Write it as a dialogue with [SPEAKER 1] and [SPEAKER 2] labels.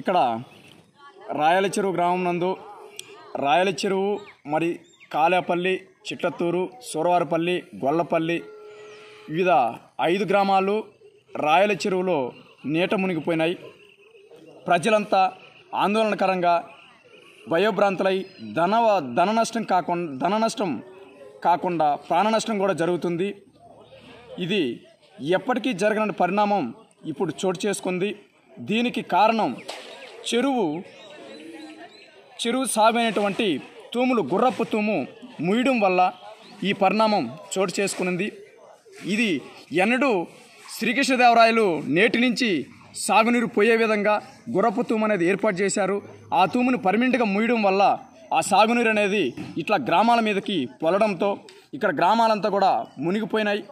[SPEAKER 1] ఇక్కడ రాయల చెరువు గ్రామం నందు రాయల చెరువు మరి కాలేపల్లి చిట్లత్తూరు సూరవారపల్లి గొల్లపల్లి వివిధ ఐదు గ్రామాలు రాయల చెరువులో నీట మునిగిపోయినాయి ప్రజలంతా ఆందోళనకరంగా భయోభ్రాంతులై ధన ధన నష్టం కాకుండా ధన నష్టం కాకుండా ప్రాణ నష్టం కూడా జరుగుతుంది ఇది ఎప్పటికీ జరగని పరిణామం ఇప్పుడు చోటు చేసుకుంది దీనికి కారణం చెరువు చెరువు సాగైనటువంటి తూములు గుర్రపు తూము ముయడం వల్ల ఈ పరిణామం చోటు చేసుకునింది ఇది ఎన్నడూ శ్రీకృష్ణదేవరాయలు నేటి నుంచి సాగునీరు పోయే విధంగా గుర్రపు తూము అనేది ఏర్పాటు చేశారు ఆ తూమును పర్మినెంట్గా ముయడం వల్ల ఆ సాగునీరు అనేది ఇట్లా గ్రామాల మీదకి పొలడంతో ఇక్కడ గ్రామాలంతా కూడా మునిగిపోయినాయి